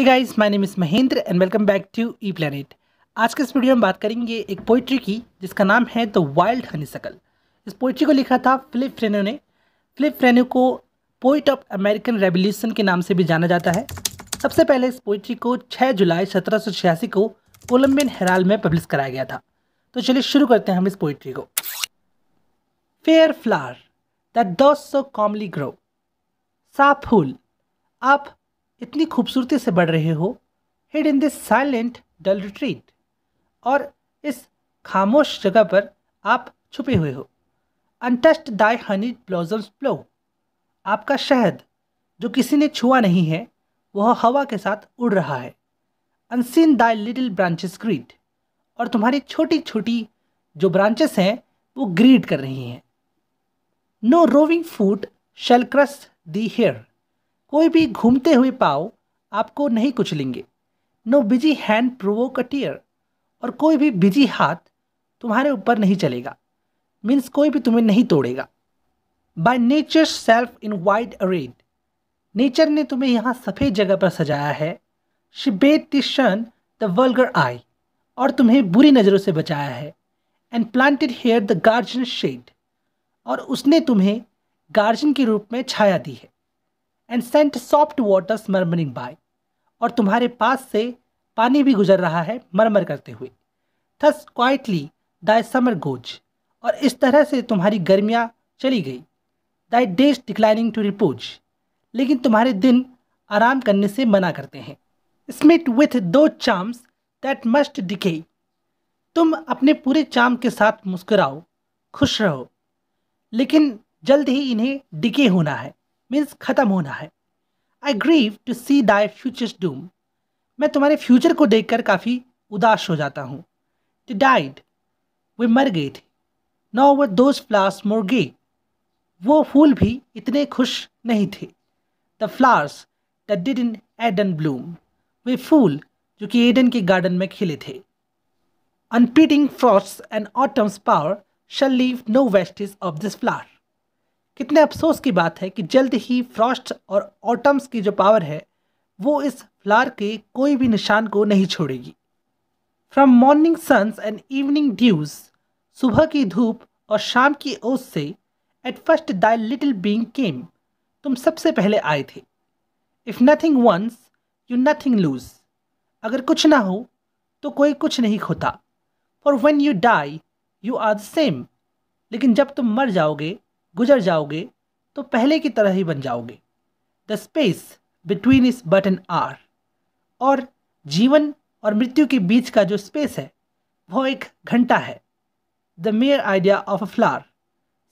hey guys my name is Mahendra and welcome back to E planet आज के इस video में बात करेंगे एक पोइट्री की जिसका नाम है द वाइल्ड सकल इस पोइट्री को लिखा था फिलिप फ्रेनो ने फिलिप फ्रेनो को पोइट ऑफ अमेरिकन रेवोल्यूशन के नाम से भी जाना जाता है सबसे पहले इस पोइट्री को 6 जुलाई सत्रह को कोलम्बियन हेराल में पब्लिश कराया गया था तो चलिए शुरू करते हैं हम इस पोइट्री को fair flower that so comely grow सा फूल आप इतनी खूबसूरती से बढ़ रहे हो hid in this silent dull retreat और इस खामोश जगह पर आप छुपे हुए हो untouched thy honey blossoms blow आपका शहद जो किसी ने छुआ नहीं है वह हवा के साथ उड़ रहा है unseen thy little branches greet और तुम्हारी छोटी छोटी जो ब्रांचेस हैं वो ग्रीड कर रही हैं no roving foot shall thee here कोई भी घूमते हुए पाव आपको नहीं कुचलेंगे no busy hand provoke a tear और कोई भी बिजी हाथ तुम्हारे ऊपर नहीं चलेगा मीन्स कोई भी तुम्हें नहीं तोड़ेगा by nature self in white arrayed nature ने तुम्हें यहाँ सफ़ेद जगह पर सजाया है शिबेद तिशन द वर्गर आई और तुम्हें बुरी नज़रों से बचाया है and planted here the guardian shade और उसने तुम्हें गार्जन के रूप में छाया दी है and sent soft waters murmuring by और तुम्हारे पास से पानी भी गुजर रहा है मरमर करते हुए thus quietly thy summer goes और इस तरह से तुम्हारी गर्मियाँ चली गई thy days declining to repose लेकिन तुम्हारे दिन आराम करने से मना करते हैं स्मिट विथ दो चाम्स दैट मस्ट डिके तुम अपने पूरे चाम के साथ मुस्कुराओ खुश रहो लेकिन जल्द ही इन्हें डिके होना है मीन्स ख़त्म होना है I grieve to see thy future doom मैं तुम्हारे फ्यूचर को देखकर काफ़ी उदास हो जाता हूँ द डाइड वे मर गए थे nor were those flowers more gay वो फूल भी इतने खुश नहीं थे the flowers the did in Eden bloom वे फूल जो कि एडन के गार्डन में खिले थे unbreeding frosts and autumn's power shall leave no vestige of this flower कितने अफसोस की बात है कि जल्द ही फ्रॉस्ट और ऑटम्स की जो पावर है वो इस फ्लार के कोई भी निशान को नहीं छोड़ेगी from morning suns and evening dews सुबह की धूप और शाम की ओस से at first thy little being came तुम सबसे पहले आए थे if nothing once you nothing lose अगर कुछ ना हो तो कोई कुछ नहीं खोता for when you die you are the same लेकिन जब तुम मर जाओगे गुजर जाओगे तो पहले की तरह ही बन जाओगे the space between is but an hour और जीवन और मृत्यु के बीच का जो स्पेस है वो एक घंटा है the mere idea of a flower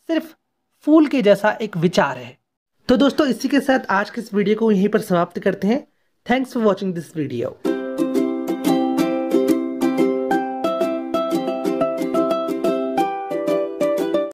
सिर्फ फूल के जैसा एक विचार है तो दोस्तों इसी के साथ आज के इस वीडियो को यहीं पर समाप्त करते हैं thanks for watching this video